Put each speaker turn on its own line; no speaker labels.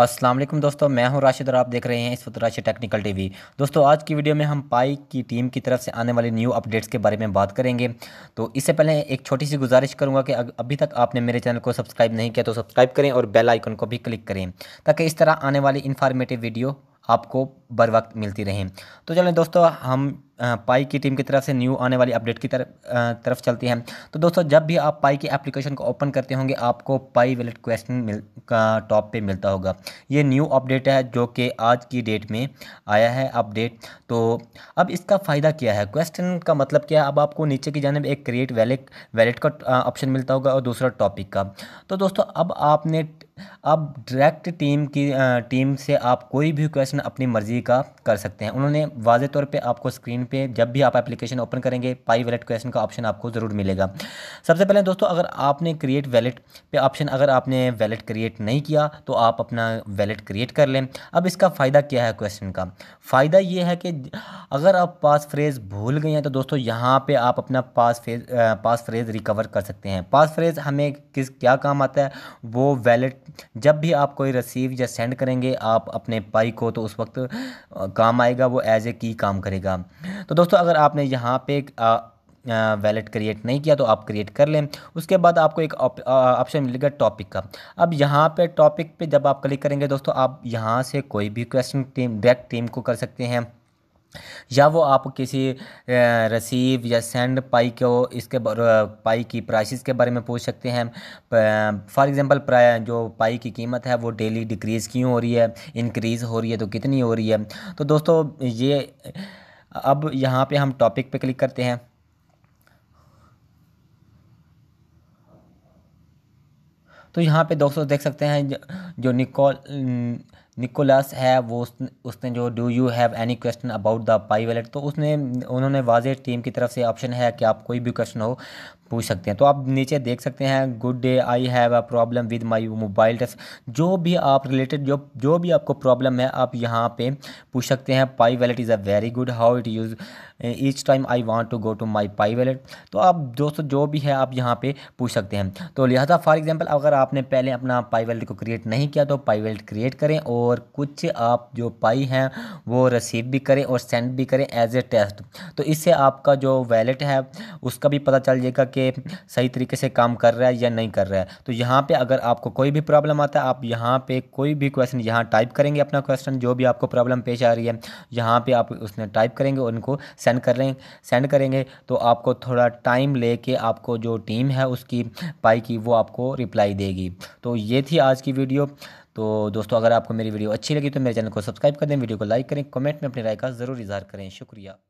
अस्सलाम वालेकुम दोस्तों मैं हूं राशिद और आप देख रहे हैं इस वक्त राशिद टेक्निकल टीवी दोस्तों आज की वीडियो में हम पाई की टीम की तरफ से आने वाले न्यू अपडेट्स के बारे में बात करेंगे तो इससे पहले एक छोटी सी गुजारिश करूंगा कि अभी तक आपने मेरे चैनल को सब्सक्राइब नहीं किया तो सब्सक्राइब करें और बेल आइकन को भी क्लिक करें ताकि इस तरह आने वाली इन्फॉर्मेटिव वीडियो आपको बर वक्त मिलती रहें तो चलें दोस्तों हम पाई की टीम की तरफ से न्यू आने वाली अपडेट की तरफ तरफ चलती है तो दोस्तों जब भी आप पाई की एप्लीकेशन को ओपन करते होंगे आपको पाई वैलेट क्वेश्चन मिल का टॉप पे मिलता होगा ये न्यू अपडेट है जो कि आज की डेट में आया है अपडेट तो अब इसका फ़ायदा क्या है क्वेश्चन का मतलब क्या है अब आपको नीचे की जानब एक क्रिएट वैलेट वैलेट का ऑप्शन मिलता होगा और दूसरा टॉपिक का तो दोस्तों अब आपने अब डायरेक्ट टीम की टीम से आप कोई भी क्वेश्चन अपनी मर्ज़ी का कर सकते हैं उन्होंने वाजे तौर पे आपको स्क्रीन पे जब भी आप एप्लीकेशन ओपन करेंगे पाई वैलेट क्वेश्चन का ऑप्शन आपको ज़रूर मिलेगा सबसे पहले दोस्तों अगर आपने क्रिएट वैलेट पे ऑप्शन अगर आपने वैलेट क्रिएट नहीं किया तो आप अपना वैलेट क्रिएट कर लें अब इसका फ़ायदा क्या है क्वेश्चन का फ़ायदा ये है कि अगर आप पास फ्रेज़ भूल गए हैं तो दोस्तों यहाँ पे आप अपना passphrase passphrase recover कर सकते हैं पास फ्रेज़ हमें किस क्या काम आता है वो वैलेट जब भी आप कोई रिसीव या सेंड करेंगे आप अपने पाई को तो उस वक्त काम आएगा वो एज ए की काम करेगा तो दोस्तों अगर आपने यहाँ पे आ, वैलेट क्रिएट नहीं किया तो आप क्रिएट कर लें उसके बाद आपको एक ऑप्शन मिलेगा टॉपिक का अब यहाँ पे टॉपिक पे जब आप क्लिक करेंगे दोस्तों आप यहाँ से कोई भी क्वेश्चन टीम डायरेक्ट टीम को कर सकते हैं या वो आप किसी रसीव या सेंड पाई को इसके पाई की प्राइसेस के बारे में पूछ सकते हैं फॉर एग्जांपल जो पाई की कीमत है वो डेली डिक्रीज़ क्यों हो रही है इंक्रीज़ हो रही है तो कितनी हो रही है तो दोस्तों ये अब यहाँ पे हम टॉपिक पे क्लिक करते हैं तो यहाँ पे दोस्तों देख सकते हैं जो निकोल निकोलस mm, है वो उस, उसने जो do you have any question about the Pi wallet तो उसने उन्होंने वाज टीम की तरफ से ऑप्शन है कि आप कोई भी क्वेश्चन हो पूछ सकते हैं तो आप नीचे देख सकते हैं good day I have a problem with my mobile touch जो भी आप रिलेटेड जो जो भी आपको प्रॉब्लम है आप यहाँ पे पूछ सकते हैं Pi wallet is a very good how it use each time I want to go to my Pi wallet तो आप दोस्तों जो भी है आप यहाँ पे पूछ सकते हैं तो लिहाजा फॉर एग्जाम्पल अगर आपने पहले अपना पाई वैलेट को क्रिएट नहीं नहीं किया तो पाई वेल्ट क्रिएट करें और कुछ आप जो पाई हैं वो रिसीव भी करें और सेंड भी करें एज ए टेस्ट तो इससे आपका जो वैलेट है उसका भी पता चल जाएगा कि सही तरीके से काम कर रहा है या नहीं कर रहा है तो यहाँ पर अगर आपको कोई भी प्रॉब्लम आता है आप यहाँ पर कोई भी क्वेश्चन यहाँ टाइप करेंगे अपना क्वेश्चन जो भी आपको प्रॉब्लम पेश आ रही है यहाँ पर आप उसने टाइप करेंगे उनको सेंड कर लें सेंड करेंगे तो आपको थोड़ा टाइम लेके आपको जो टीम है उसकी पाई की वो आपको रिप्लाई देगी तो ये थी आज की वीडियो तो दोस्तों अगर आपको मेरी वीडियो अच्छी लगी तो मेरे चैनल को सब्सक्राइब कर दें वीडियो को लाइक करें कमेंट में अपनी राय का ज़रूर इजहार करें शुक्रिया